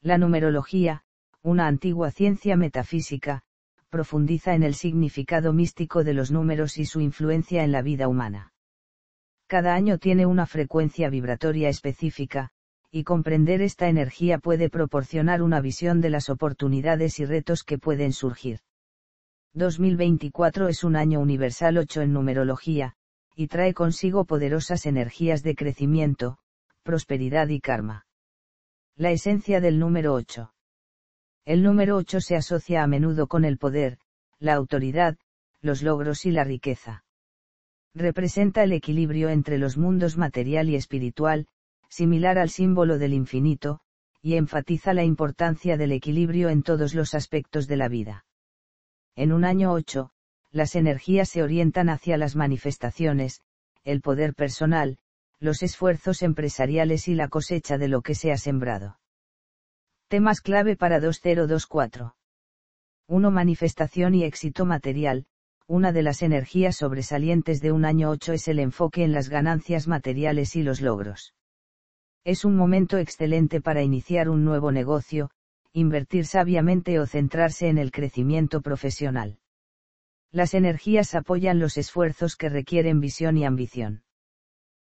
La numerología, una antigua ciencia metafísica, profundiza en el significado místico de los números y su influencia en la vida humana. Cada año tiene una frecuencia vibratoria específica, y comprender esta energía puede proporcionar una visión de las oportunidades y retos que pueden surgir. 2024 es un año universal 8 en numerología, y trae consigo poderosas energías de crecimiento, prosperidad y karma. La esencia del número 8. El número 8 se asocia a menudo con el poder, la autoridad, los logros y la riqueza. Representa el equilibrio entre los mundos material y espiritual, similar al símbolo del infinito, y enfatiza la importancia del equilibrio en todos los aspectos de la vida. En un año 8, las energías se orientan hacia las manifestaciones, el poder personal, los esfuerzos empresariales y la cosecha de lo que se ha sembrado. Temas clave para 2024. 1. Manifestación y éxito material. Una de las energías sobresalientes de un año 8 es el enfoque en las ganancias materiales y los logros. Es un momento excelente para iniciar un nuevo negocio, invertir sabiamente o centrarse en el crecimiento profesional. Las energías apoyan los esfuerzos que requieren visión y ambición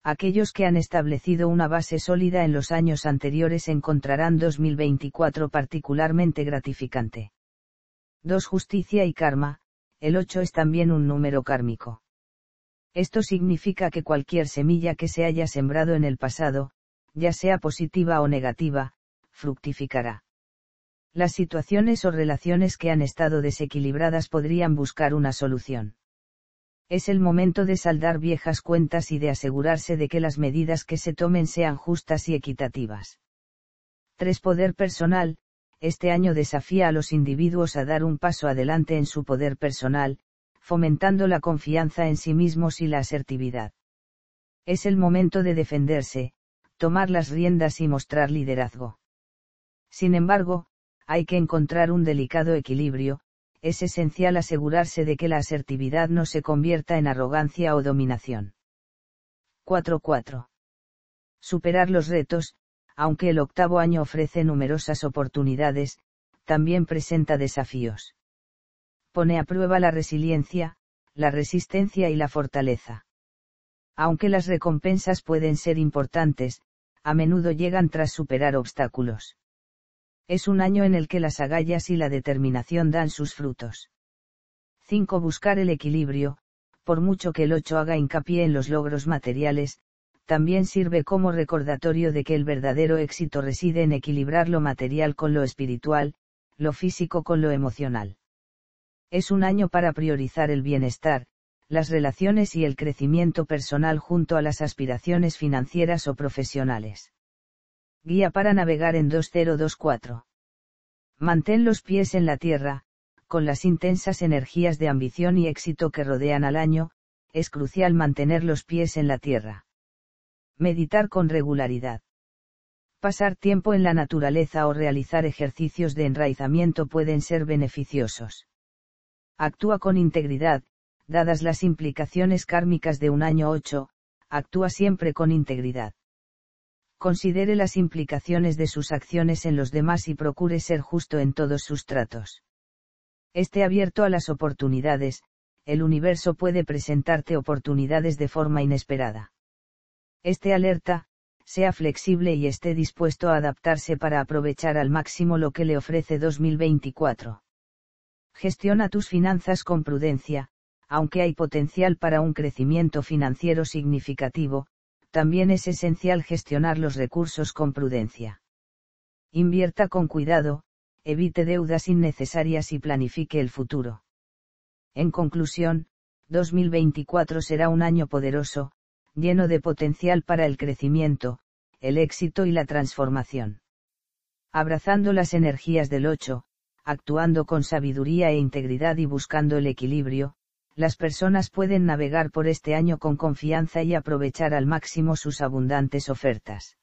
aquellos que han establecido una base sólida en los años anteriores encontrarán 2024 particularmente gratificante. 2. Justicia y karma, el 8 es también un número kármico. Esto significa que cualquier semilla que se haya sembrado en el pasado, ya sea positiva o negativa, fructificará. Las situaciones o relaciones que han estado desequilibradas podrían buscar una solución es el momento de saldar viejas cuentas y de asegurarse de que las medidas que se tomen sean justas y equitativas. 3. Poder personal, este año desafía a los individuos a dar un paso adelante en su poder personal, fomentando la confianza en sí mismos y la asertividad. Es el momento de defenderse, tomar las riendas y mostrar liderazgo. Sin embargo, hay que encontrar un delicado equilibrio, es esencial asegurarse de que la asertividad no se convierta en arrogancia o dominación. 4.4. Superar los retos, aunque el octavo año ofrece numerosas oportunidades, también presenta desafíos. Pone a prueba la resiliencia, la resistencia y la fortaleza. Aunque las recompensas pueden ser importantes, a menudo llegan tras superar obstáculos es un año en el que las agallas y la determinación dan sus frutos. 5. Buscar el equilibrio, por mucho que el 8 haga hincapié en los logros materiales, también sirve como recordatorio de que el verdadero éxito reside en equilibrar lo material con lo espiritual, lo físico con lo emocional. Es un año para priorizar el bienestar, las relaciones y el crecimiento personal junto a las aspiraciones financieras o profesionales. Guía para navegar en 2024. Mantén los pies en la tierra, con las intensas energías de ambición y éxito que rodean al año, es crucial mantener los pies en la tierra. Meditar con regularidad. Pasar tiempo en la naturaleza o realizar ejercicios de enraizamiento pueden ser beneficiosos. Actúa con integridad, dadas las implicaciones kármicas de un año 8, actúa siempre con integridad considere las implicaciones de sus acciones en los demás y procure ser justo en todos sus tratos. Esté abierto a las oportunidades, el universo puede presentarte oportunidades de forma inesperada. Esté alerta, sea flexible y esté dispuesto a adaptarse para aprovechar al máximo lo que le ofrece 2024. Gestiona tus finanzas con prudencia, aunque hay potencial para un crecimiento financiero significativo, también es esencial gestionar los recursos con prudencia. Invierta con cuidado, evite deudas innecesarias y planifique el futuro. En conclusión, 2024 será un año poderoso, lleno de potencial para el crecimiento, el éxito y la transformación. Abrazando las energías del 8, actuando con sabiduría e integridad y buscando el equilibrio, las personas pueden navegar por este año con confianza y aprovechar al máximo sus abundantes ofertas.